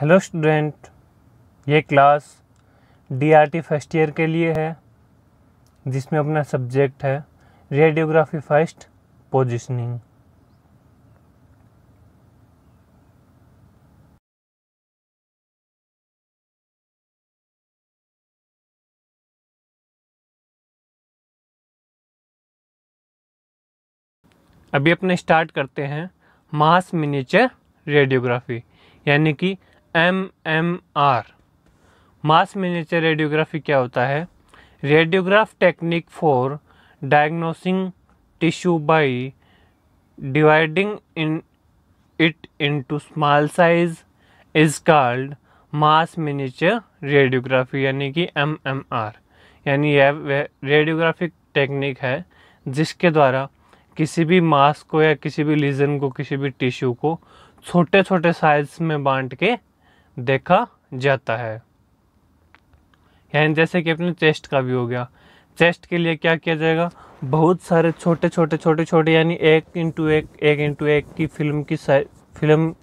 Hello student ये class DRT first year के लिए है जिसमें अपना सब्जेक्ट है रेडियोग्राफी फर्स्ट पोजिशनिंग अभी अपने स्टार्ट करते हैं मास मिनीचर रेडियोग्राफी यानी कि M M R mass miniature radiography क्या होता है radiograph technique for diagnosing tissue by dividing in it into small size is called mass miniature radiography यानी कि एम एम आर यानी यह रेडियोग्राफिक टेक्निक है जिसके द्वारा किसी भी मास को या किसी भी लीजन को किसी भी टिश्यू को छोटे छोटे साइज में बांट के देखा जाता है यानी जैसे कि अपने चेस्ट का भी हो गया चेस्ट के लिए क्या किया जाएगा बहुत सारे छोटे छोटे छोटे छोटे यानी एक इंटू एक एक इंटू एक की फिल्म की फिल्म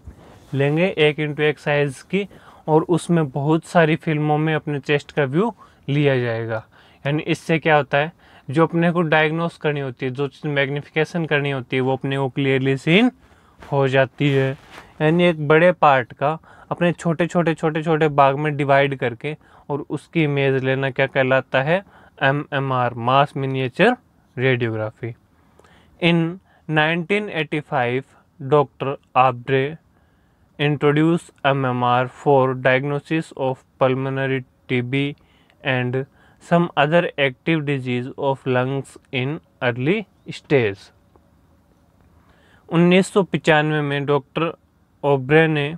लेंगे एक इंटू एक साइज़ की और उसमें बहुत सारी फिल्मों में अपने चेस्ट का व्यू लिया जाएगा यानी इससे क्या होता है जो अपने को डायग्नोस करनी होती है जो चीज मैग्निफिकेशन करनी होती है वो अपने को क्लियरली सीन हो जाती है यानी एक बड़े पार्ट का अपने छोटे छोटे छोटे छोटे भाग में डिवाइड करके और उसकी इमेज लेना क्या कहलाता है M M R mass miniature radiography in 1985 doctor Abreu introduce M M R for diagnosis of pulmonary TB and active disease of lungs in early stage उन्नीस सौ पचानवे में डॉक्टर ओब्रे ने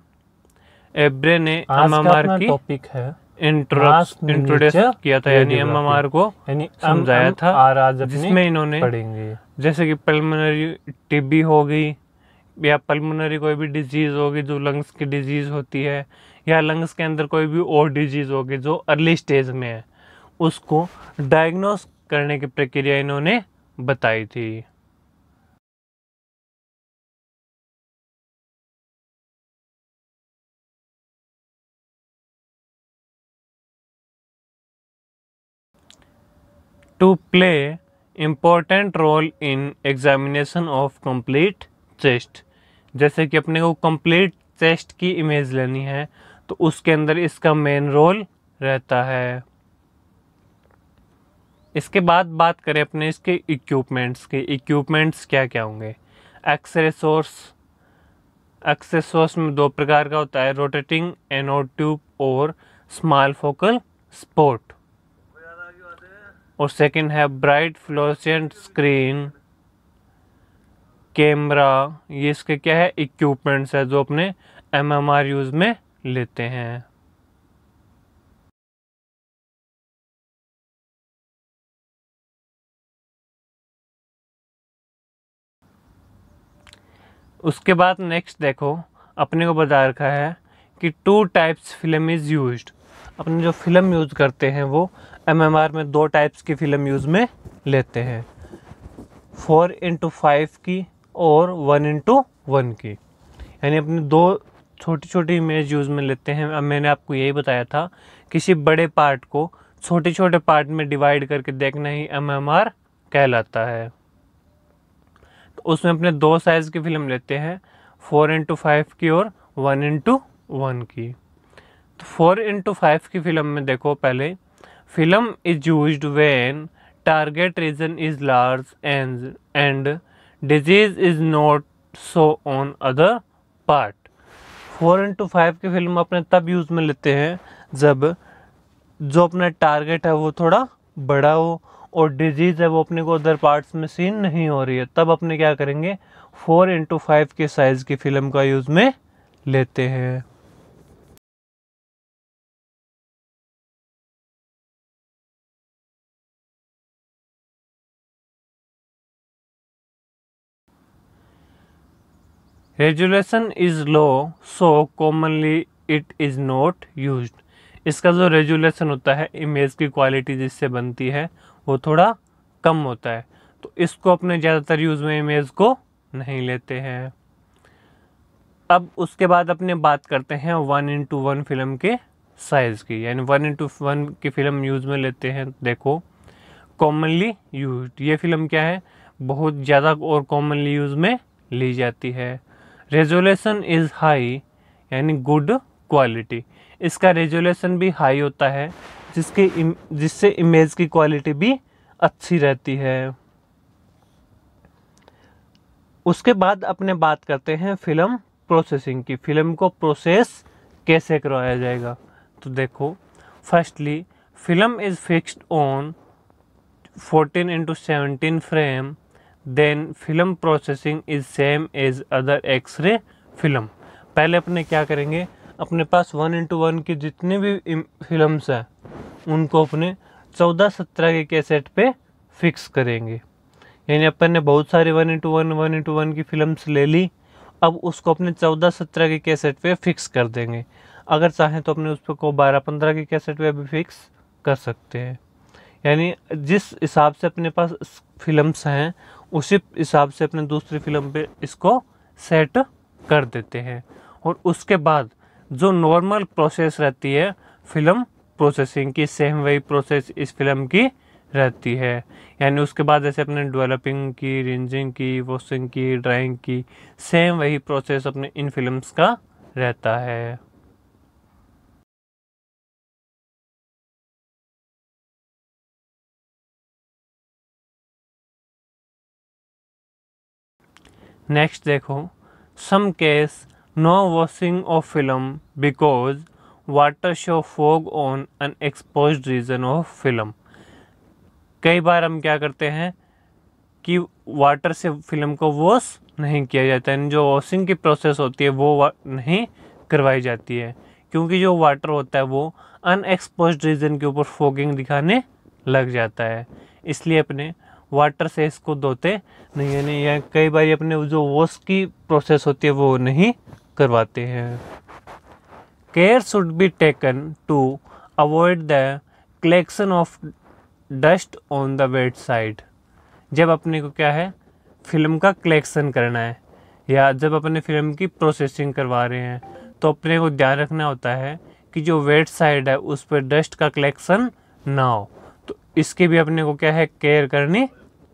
एब्रे ने एमएमआर की टॉपिक है इंट्रोड्यूस किया था यानी एमएमआर को यानी समझाया था आर आज जिसमें इन्होंने पढ़ेंगे जैसे कि पल्मोनरी टीबी हो गई या पल्मोनरी कोई भी डिजीज़ होगी जो लंग्स की डिजीज़ होती है या लंग्स के अंदर कोई भी और डिजीज़ होगी जो अर्ली स्टेज में है उसको डायग्नोस करने की प्रक्रिया इन्होंने बताई थी to play important role in examination of complete chest जैसे कि अपने को कम्प्लीट चेस्ट की इमेज लेनी है तो उसके अंदर इसका मेन रोल रहता है इसके बाद बात करें अपने इसके इक्विपमेंट्स के इक्विपमेंट्स क्या क्या होंगे एक्सरे सोर्स एक्सरे सोर्स में दो प्रकार का होता है रोटेटिंग एनोड ट्यूब और स्मॉल फोकल स्पोर्ट और सेकंड है ब्राइट फ्लोसेंट स्क्रीन कैमरा ये इसके क्या है इक्विपमेंट्स है जो अपने एम एम आर यूज़ में लेते हैं उसके बाद नेक्स्ट देखो अपने को बता रखा है कि two types film is used अपने जो फिल्म यूज़ करते हैं वो एमएमआर में दो टाइप्स की फ़िल्म यूज़ में लेते हैं फोर इंटू फाइव की और वन इंटू वन की यानी अपने दो छोटी छोटी इमेज यूज़ में लेते हैं अब मैंने आपको यही बताया था किसी बड़े पार्ट को छोटे छोटे पार्ट में डिवाइड करके देखना ही एम एम आर कहलाता है तो उसमें अपने दो साइज़ की फ़िल्म लेते हैं फोर इंटू फाइव की और वन इंटू वन की तो फोर इंटू फाइव की फिल्म में देखो पहले film is use when target region is large and and disease is not so on other part four into five की फिल्म अपने तब यूज़ में लेते हैं जब जो अपना टारगेट है वो थोड़ा बड़ा हो और डिजीज़ है वो अपने को अदर पार्ट्स में सीन नहीं हो रही है तब अपने क्या करेंगे फोर इंटू फाइव के साइज़ की फ़िल्म का यूज़ में लेते हैं resolution is low so commonly it is not use इसका जो रेजुलेशन होता है इमेज की क्वालिटी जिससे बनती है वो थोड़ा कम होता है तो इसको अपने ज़्यादातर यूज़ में इमेज को नहीं लेते हैं अब उसके बाद अपने बात करते हैं वन इंटू वन फिल्म के साइज़ की यानी वन इंटू वन की फ़िल्म यूज़ में लेते हैं देखो कॉमनली यूज ये फ़िल्म क्या है बहुत ज़्यादा और कॉमनली यूज़ में ली जाती है रेजोल्यूशन इज़ हाई यानी गुड क्वालिटी इसका रेजोल्यूशन भी हाई होता है जिसकी जिससे इमेज की क्वालिटी भी अच्छी रहती है उसके बाद अपने बात करते हैं फिल्म प्रोसेसिंग की फिल्म को प्रोसेस कैसे करवाया जाएगा तो देखो firstly film is fixed on 14 into seventeen frame then film processing is same as other X-ray film पहले अपने क्या करेंगे अपने पास वन इंटू वन की जितने भी फिल्म्स हैं उनको अपने चौदह सत्रह के कैसेट पे फिक्स करेंगे यानी अपन ने बहुत सारे one into one one into one की फिल्म्स ले ली अब उसको अपने चौदह सत्रह के कैसेट पे फिक्स कर देंगे अगर चाहें तो अपने उस पर को बारह पंद्रह के कैसेट पे भी फिक्स कर सकते हैं यानी जिस हिसाब से अपने पास फिल्म्स हैं उसी हिसाब से अपने दूसरी फिल्म पे इसको सेट कर देते हैं और उसके बाद जो नॉर्मल प्रोसेस रहती है फिल्म प्रोसेसिंग की सेम वही प्रोसेस इस फिल्म की रहती है यानी उसके बाद जैसे अपने डेवलपिंग की रेंजिंग की वॉशिंग की ड्राइंग की सेम वही प्रोसेस अपने इन फिल्म्स का रहता है नेक्स्ट देखो some case no washing of film because water show fog on unexposed region of film कई बार हम क्या करते हैं कि वाटर से फिल्म को वॉश नहीं किया जाता है जो वॉशिंग की प्रोसेस होती है वो नहीं करवाई जाती है क्योंकि जो वाटर होता है वो अनएक्सपोज रीजन के ऊपर फोगिंग दिखाने लग जाता है इसलिए अपने वाटर से इसको धोते नहीं यानी या कई बार अपने जो वॉश की प्रोसेस होती है वो नहीं करवाते हैं care should be taken to avoid the collection of dust on the wet side जब अपने को क्या है फिल्म का कलेक्शन करना है या जब अपने फिल्म की प्रोसेसिंग करवा रहे हैं तो अपने को ध्यान रखना होता है कि जो वेट साइड है उस पर डस्ट का कलेक्शन ना हो तो इसके भी अपने को क्या है केयर करनी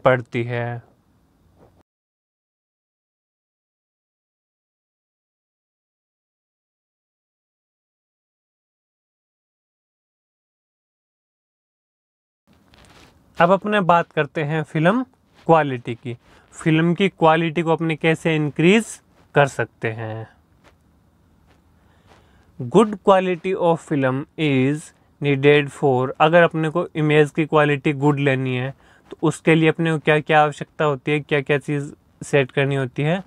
पड़ती है अब अपने बात करते हैं फिल्म क्वालिटी की फिल्म की क्वालिटी को अपने कैसे इंक्रीज कर सकते हैं good quality of film is needed for अगर अपने को इमेज की क्वालिटी गुड लेनी है तो उसके लिए अपने क्या क्या आवश्यकता होती है क्या क्या चीज़ सेट करनी होती है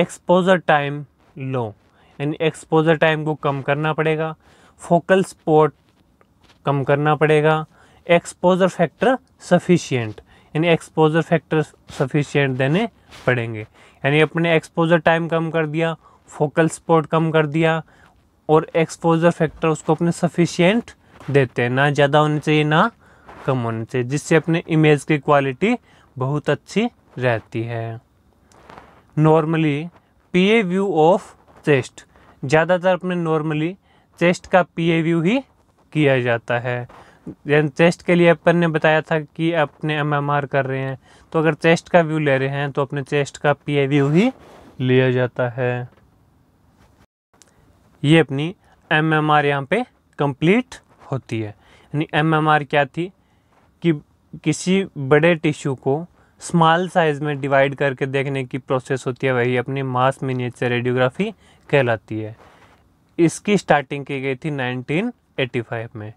एक्सपोजर टाइम लो यानी एक्सपोजर टाइम को कम करना पड़ेगा फोकल स्पॉट कम करना पड़ेगा एक्सपोजर फैक्टर सफिशियंट यानी एक्सपोजर फैक्टर सफिशियंट देने पड़ेंगे यानी अपने एक्सपोजर टाइम कम कर दिया फोकल स्पॉट कम कर दिया और एक्सपोजर फैक्टर उसको अपने सफिशियंट देते हैं ना ज़्यादा होने चाहिए ना कम होने चाहिए जिससे अपने इमेज की क्वालिटी बहुत अच्छी रहती है normally P A view of chest ज़्यादातर अपने नॉर्मली चेस्ट का पी ए व्यू ही किया जाता है चेस्ट के लिए अपन ने बताया था कि अपने एम एम आर कर रहे हैं तो अगर चेस्ट का व्यू ले रहे हैं तो अपने चेस्ट का पी ए व्यू ही लिया जाता है ये अपनी एम एम आर यहाँ पर कंप्लीट होती है यानी एम एम आर क्या थी किसी बड़े टिश्यू को स्मॉल साइज़ में डिवाइड करके देखने की प्रोसेस होती है वही अपनी मास मिनिएचर रेडियोग्राफी कहलाती है इसकी स्टार्टिंग की गई थी 1985 में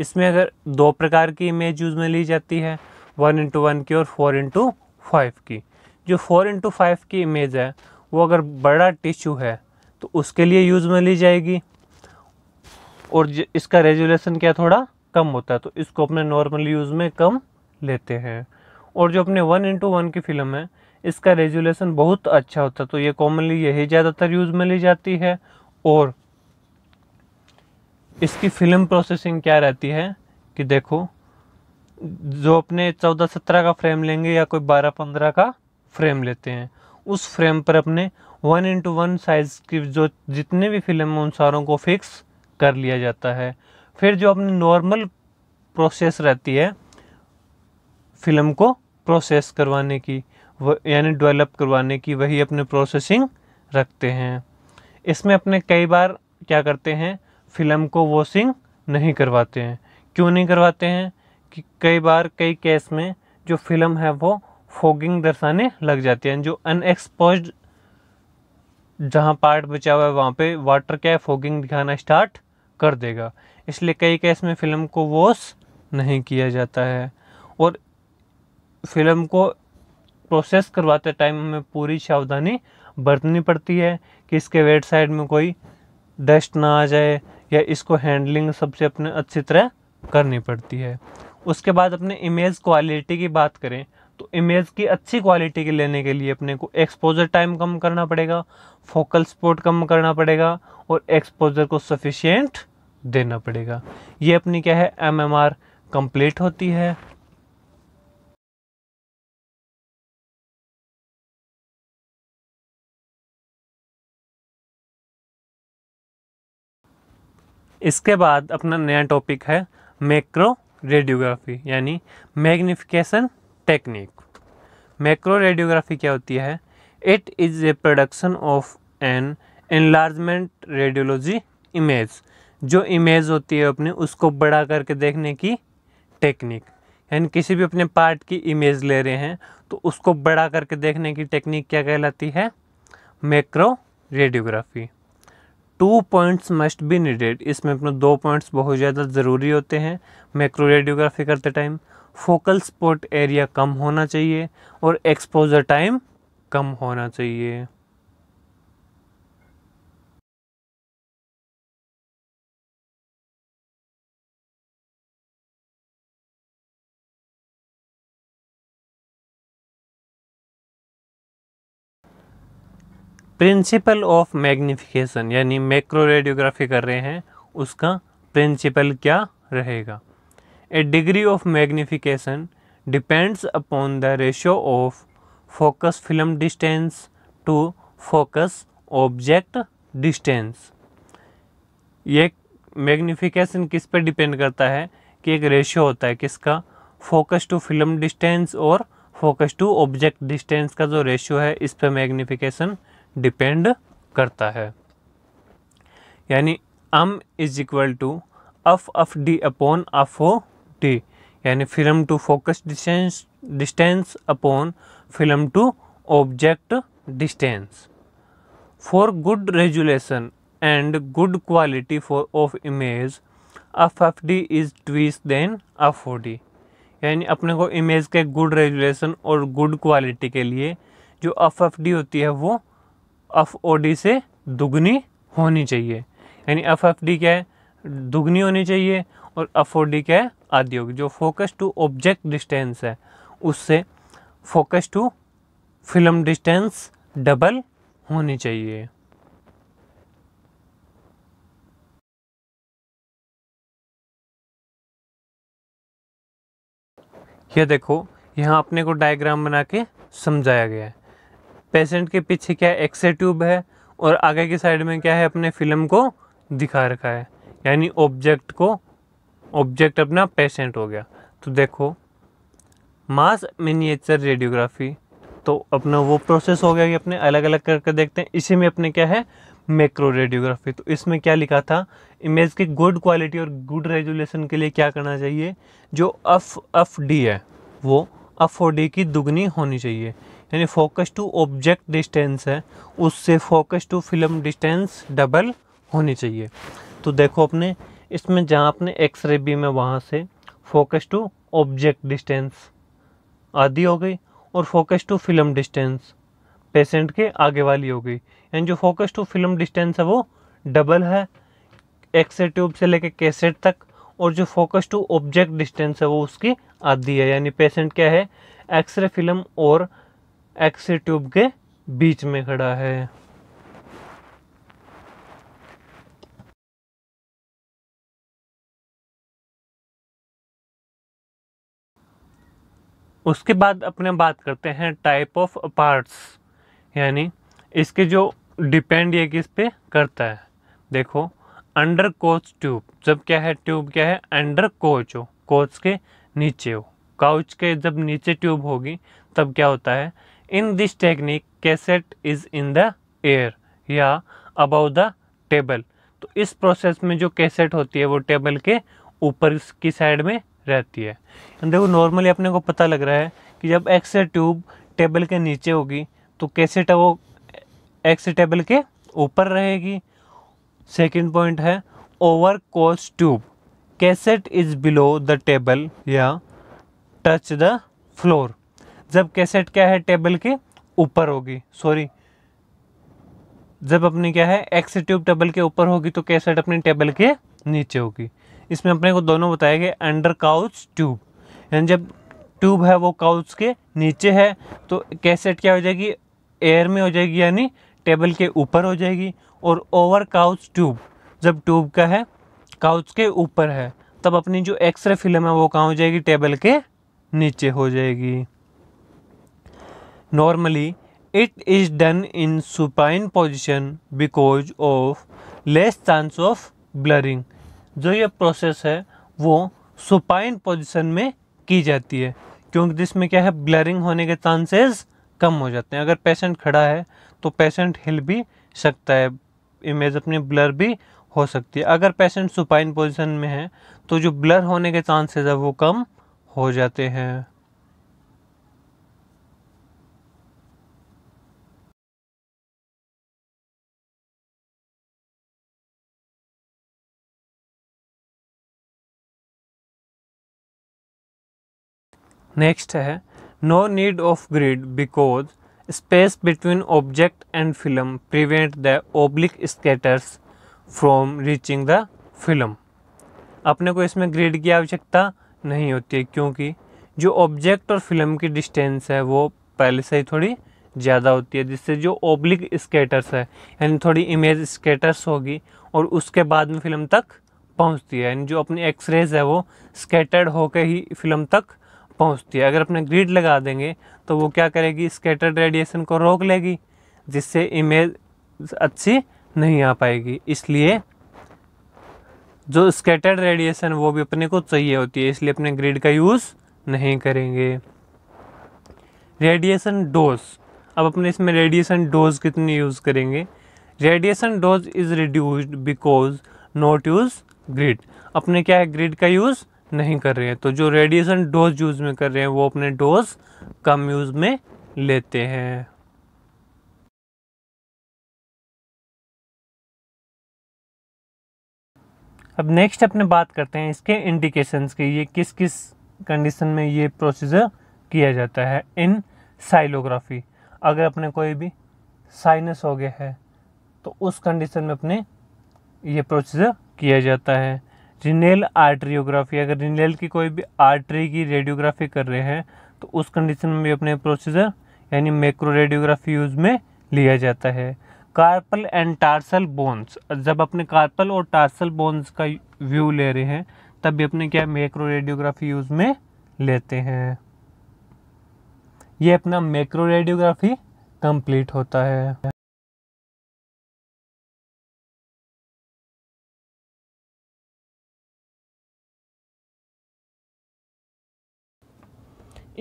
इसमें अगर दो प्रकार की इमेज यूज़ में ली जाती है वन इंटू वन की और फोर इंटू फाइव की जो फोर इंटू फाइव की इमेज है वो अगर बड़ा टिश्यू है तो उसके लिए यूज़ में ली जाएगी और इसका रेजुलेशन क्या थोड़ा कम होता है तो इसको अपने नॉर्मल यूज़ में कम लेते हैं और जो अपने वन इंटू वन की फिल्म है इसका रेजुलेशन बहुत अच्छा होता है तो ये कॉमनली यही ज़्यादातर यूज़ में ली जाती है और इसकी फिल्म प्रोसेसिंग क्या रहती है कि देखो जो अपने चौदह सत्रह का फ्रेम लेंगे या कोई बारह पंद्रह का फ्रेम लेते हैं उस फ्रेम पर अपने वन इंटू वन साइज़ की जो जितने भी फिल्म हैं उन सारों को फिक्स कर लिया जाता है फिर जो अपनी नॉर्मल प्रोसेस रहती है फिल्म को प्रोसेस करवाने की यानी डेवलप करवाने की वही अपने प्रोसेसिंग रखते हैं इसमें अपने कई बार क्या करते हैं फिल्म को वॉशिंग नहीं करवाते हैं क्यों नहीं करवाते हैं कि कई बार कई केस में जो फिल्म है वो फोगिंग दर्शाने लग जाती है जो अनएक्सपोज जहाँ पार्ट बचा हुआ है वहाँ पे वाटर क्या है फोगिंग दिखाना स्टार्ट कर देगा इसलिए कई केस में फ़िल्म को वॉश नहीं किया जाता है और फिल्म को प्रोसेस करवाते टाइम हमें पूरी सावधानी बरतनी पड़ती है कि इसके वेट साइड में कोई डस्ट ना आ जाए या इसको हैंडलिंग सबसे अपने अच्छी तरह करनी पड़ती है उसके बाद अपने इमेज क्वालिटी की बात करें तो इमेज की अच्छी क्वालिटी के लेने के लिए अपने को एक्सपोजर टाइम कम करना पड़ेगा फोकल स्पोर्ट कम करना पड़ेगा और एक्सपोजर को सफिशियंट देना पड़ेगा ये अपनी क्या है एम एम आर कंप्लीट होती है इसके बाद अपना नया टॉपिक है मैक्रो रेडियोग्राफी यानी मैग्निफिकेशन टेक्निक मैक्रो रेडियोग्राफी क्या होती है it is a production of an enlargement radiology image जो इमेज होती है अपने उसको बड़ा करके देखने की टेक्निक यानी किसी भी अपने पार्ट की इमेज ले रहे हैं तो उसको बड़ा करके देखने की टेक्निक क्या कहलाती है macro radiography two points must be needed इसमें अपने दो पॉइंट्स बहुत ज़्यादा ज़रूरी होते हैं मैक्रो रेडियोग्राफी करते टाइम फोकल स्पॉट एरिया कम होना चाहिए और एक्सपोजर टाइम कम होना चाहिए प्रिंसिपल ऑफ मैग्निफिकेशन यानी मैक्रो रेडियोग्राफी कर रहे हैं उसका प्रिंसिपल क्या रहेगा a degree of magnification depends upon the ratio of focus film distance to focus object distance ये मैग्निफिकेशन किस पर डिपेंड करता है कि एक रेशियो होता है किसका फोकस टू फिल्म डिस्टेंस और फोकस टू ऑब्जेक्ट डिस्टेंस का जो रेशियो है इस पर मैग्निफिकेशन डिपेंड करता है यानी M is equal to F F D upon F O D यानी film to focus distance distance upon film to object distance for good resolution and good quality for of image F F D is twice than F O D यानी अपने को image के good resolution और good quality के लिए जो F F D होती है वो एफ ओ डी से दुगनी होनी चाहिए यानी एफ एफ डी क्या है दुगनी होनी चाहिए और एफ ओ डी क्या है आदि होगी जो फोकस टू ऑब्जेक्ट डिस्टेंस है उससे focus to film distance double होनी चाहिए ये देखो यहाँ अपने को डायग्राम बना के समझाया गया है पेशेंट के पीछे क्या है एक्सरे ट्यूब है और आगे की साइड में क्या है अपने फिल्म को दिखा रखा है यानी ऑब्जेक्ट को ऑब्जेक्ट अपना पेशेंट हो गया तो देखो मास मिनिएचर रेडियोग्राफी तो अपना वो प्रोसेस हो गया कि अपने अलग अलग करके देखते हैं इसी में अपने क्या है मैक्रो रेडियोग्राफी तो इसमें क्या लिखा था इमेज की गुड क्वालिटी और गुड रेजुलेशन के लिए क्या करना चाहिए जो अफ अफ डी है वो अफ ओ डी की दुगनी होनी चाहिए यानी फोकस टू ऑब्जेक्ट डिस्टेंस है उससे focus to film distance double होनी चाहिए तो देखो अपने इसमें जहाँ अपने एक्सरे बी में वहाँ से फोकस टू ऑब्जेक्ट डिस्टेंस आदि हो गई और focus to film distance patient के आगे वाली हो गई यानी जो फोकस टू फिल्म डिस्टेंस है वो डबल है एक्सरे ट्यूब से लेके कैसेट तक और जो फोकस टू ऑब्जेक्ट डिस्टेंस है वो उसकी आधी है यानी पेशेंट क्या है एक्सरे फिल्म और एक्से ट्यूब के बीच में खड़ा है उसके बाद अपने बात करते हैं टाइप ऑफ पार्ट्स यानी इसके जो डिपेंड ये किस पे करता है देखो अंडर कोच ट्यूब जब क्या है ट्यूब क्या है अंडर कोच हो कोच के नीचे हो काउच के जब नीचे ट्यूब होगी तब क्या होता है in this technique cassette is in the air या अबाउ द टेबल तो इस प्रोसेस में जो कैसेट होती है वो टेबल के ऊपर की साइड में रहती है देखो नॉर्मली अपने को पता लग रहा है कि जब एक्स ट्यूब टेबल के नीचे होगी तो कैसेट वो एक्स टेबल के ऊपर रहेगी सेकंड पॉइंट है over couch tube cassette is below the table या टच द फ्लोर जब कैसेट क्या है टेबल के ऊपर होगी सॉरी जब अपनी क्या है एक्स ट्यूब टेबल के ऊपर होगी तो कैसेट अपनी टेबल के नीचे होगी इसमें अपने को दोनों बताया गया अंडर काउच ट्यूब यानी जब ट्यूब है वो काउच के नीचे है तो कैसेट क्या हो जाएगी एयर में हो जाएगी यानी टेबल के ऊपर हो जाएगी और ओवर काउच ट्यूब जब ट्यूब का है काउच के ऊपर है तब अपनी जो एक्सरे फिल्म है वो कहाँ हो जाएगी टेबल के नीचे हो जाएगी Normally, it is done in supine position because of less chance of blurring. जो ये प्रोसेस है वो सुपाइन पोजिशन में की जाती है क्योंकि जिसमें क्या है ब्लरिंग होने के चांसेस कम हो जाते हैं अगर पेशेंट खड़ा है तो पेशेंट हिल भी सकता है इमेज अपनी ब्लर भी हो सकती है अगर पेशेंट सुपाइन पोजिशन में है तो जो ब्लर होने के चांसेस है वो कम हो जाते हैं नेक्स्ट है no need of grid because space between object and film prevent the oblique scatters from reaching the film अपने को इसमें ग्रिड की आवश्यकता नहीं होती है क्योंकि जो ऑब्जेक्ट और फिल्म की डिस्टेंस है वो पहले से ही थोड़ी ज़्यादा होती है जिससे जो ओब्लिक स्केटर्स है यानी थोड़ी इमेज स्केटर्स होगी और उसके बाद में फिल्म तक पहुंचती है यानी जो अपनी एक्सरेज है वो स्केटर्ड होकर ही फिल्म तक पहुंचती है अगर अपने ग्रिड लगा देंगे तो वो क्या करेगी स्केटर्ड रेडिएशन को रोक लेगी जिससे इमेज अच्छी नहीं आ पाएगी इसलिए जो स्केटर्ड रेडिएशन वो भी अपने को चाहिए होती है इसलिए अपने ग्रिड का यूज़ नहीं करेंगे रेडिएशन डोज अब अपने इसमें रेडिएशन डोज कितनी यूज़ करेंगे radiation dose is reduced because not use grid अपने क्या है ग्रिड का यूज़ नहीं कर रहे हैं तो जो रेडिएशन डोज यूज़ में कर रहे हैं वो अपने डोज कम यूज़ में लेते हैं अब नेक्स्ट अपने बात करते हैं इसके इंडिकेशंस के ये किस किस कंडीशन में ये प्रोसीजर किया जाता है इन साइलोग्राफी अगर अपने कोई भी साइनस हो गया है तो उस कंडीशन में अपने ये प्रोसीजर किया जाता है रिनेल आर्ट्रियोग्राफी अगर रिनेल की कोई भी आर्टरी की रेडियोग्राफी कर रहे हैं तो उस कंडीशन में भी अपने प्रोसीजर यानी मैक्रो रेडियोग्राफी यूज में लिया जाता है कार्पल एंड टार्सल बोन्स जब अपने कार्पल और टार्सल बोन्स का व्यू ले रहे हैं तब भी अपने क्या मैक्रो रेडियोग्राफी यूज में लेते हैं ये अपना मैक्रो रेडियोग्राफी कंप्लीट होता है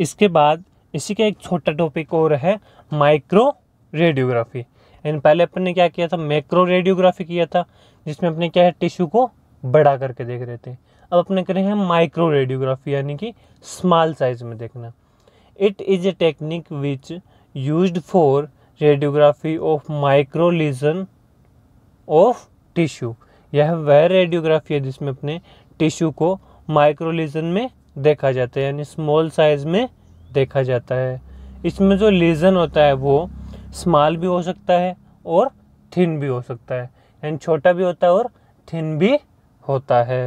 इसके बाद इसी का एक छोटा टॉपिक और है माइक्रो रेडियोग्राफी यानी पहले अपन ने क्या किया था मैक्रो रेडियोग्राफी किया था जिसमें अपने क्या है टिश्यू को बड़ा करके देख रहे थे अब अपने रहे हैं माइक्रो रेडियोग्राफी यानी कि स्मॉल साइज में देखना it is a technique which use for radiography of micro lesion of tissue यह वह रेडियोग्राफी है जिसमें अपने टिश्यू को माइक्रोलिजन में देखा जाता है यानी स्मॉल साइज़ में देखा जाता है इसमें जो लेजन होता है वो स्मॉल भी हो सकता है और थिन भी हो सकता है यानी छोटा भी होता है और थिन भी होता है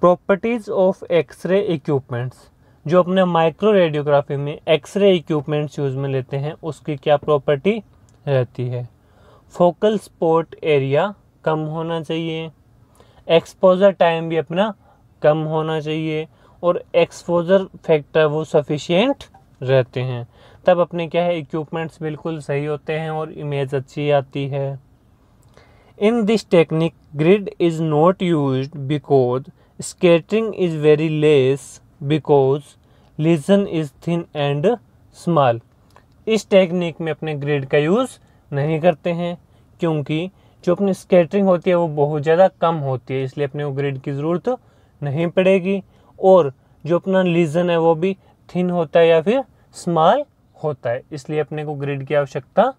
प्रॉपर्टीज ऑफ एक्सरे इक्विपमेंट्स जो अपने माइक्रो रेडियोग्राफी में एक्सरे इक्विपमेंट्स यूज़ में लेते हैं उसकी क्या प्रॉपर्टी रहती है फोकल स्पॉट एरिया कम होना चाहिए एक्सपोजर टाइम भी अपना कम होना चाहिए और एक्सपोजर फैक्टर वो सफिशियंट रहते हैं तब अपने क्या है इक्विपमेंट्स बिल्कुल सही होते हैं और इमेज अच्छी आती है in this technique grid is not use because scattering is very less because lesion is thin and small इस टेक्निक में अपने ग्रेड का यूज़ नहीं करते हैं क्योंकि जो अपनी स्केटरिंग होती है वो बहुत ज़्यादा कम होती है इसलिए अपने को ग्रेड की ज़रूरत नहीं पड़ेगी और जो अपना लीजन है वो भी थिन होता है या फिर स्मॉल होता है इसलिए अपने को ग्रेड की आवश्यकता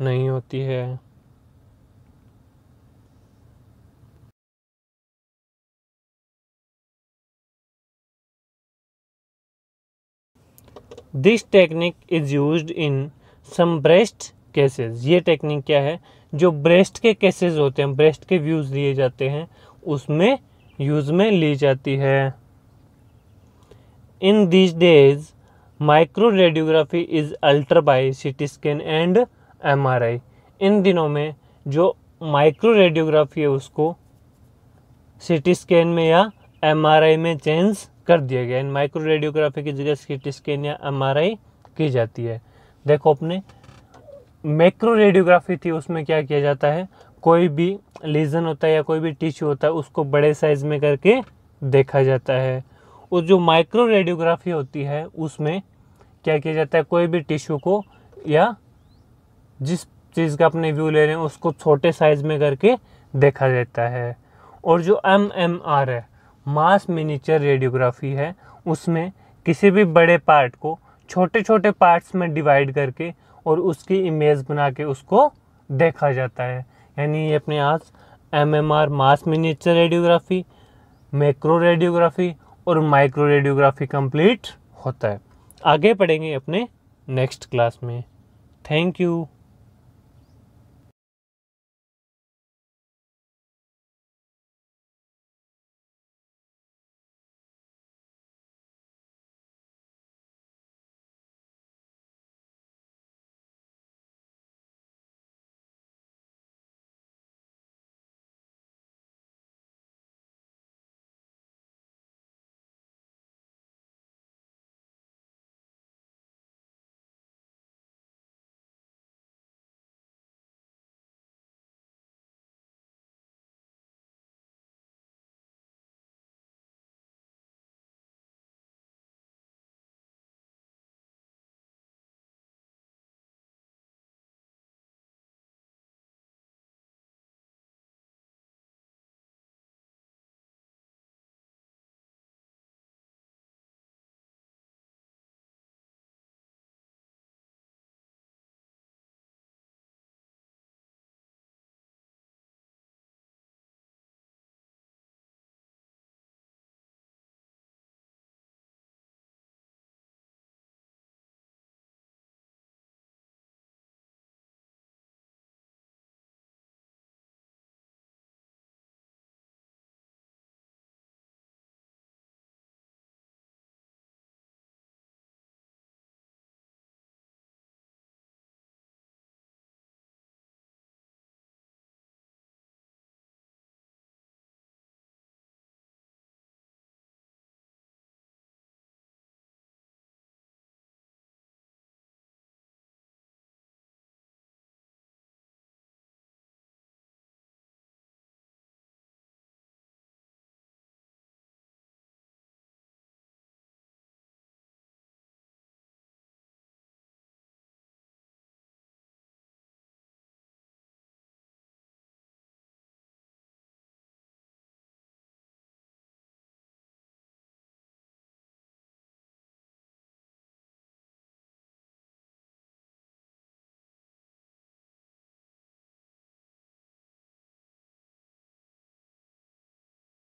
नहीं होती है this technique is use in some breast cases ये टेक्निक क्या है जो ब्रेस्ट के केसेस होते हैं ब्रेस्ट के व्यूज़ लिए जाते हैं उसमें यूज़ में ली जाती है in this days micro radiography is ultra by C T scan and M R I इन दिनों में जो माइक्रो रेडियोग्राफी है उसको सी टी स्कैन में या एम आर आई में चेंज कर दिया गया इन माइक्रो रेडियोग्राफी की जगह सी टी स्कैन या एम की जाती है देखो अपने मैक्रो रेडियोग्राफी थी उसमें क्या किया जाता है कोई भी लीजन होता है या कोई भी टिश्यू होता है उसको बड़े साइज में करके देखा जाता है और जो माइक्रो रेडियोग्राफी होती है उसमें क्या किया जाता है कोई भी टिश्यू को या जिस चीज़ का अपने व्यू ले रहे हैं उसको छोटे साइज में करके देखा जाता है और जो एम एम आर है मास मिनीचर रेडियोग्राफी है उसमें किसी भी बड़े पार्ट को छोटे छोटे पार्ट्स में डिवाइड करके और उसकी इमेज बना के उसको देखा जाता है यानी ये अपने आज M M R mass miniature radiography macro radiography और माइक्रो रेडियोग्राफी कंप्लीट होता है आगे पढ़ेंगे अपने नेक्स्ट क्लास में थैंक यू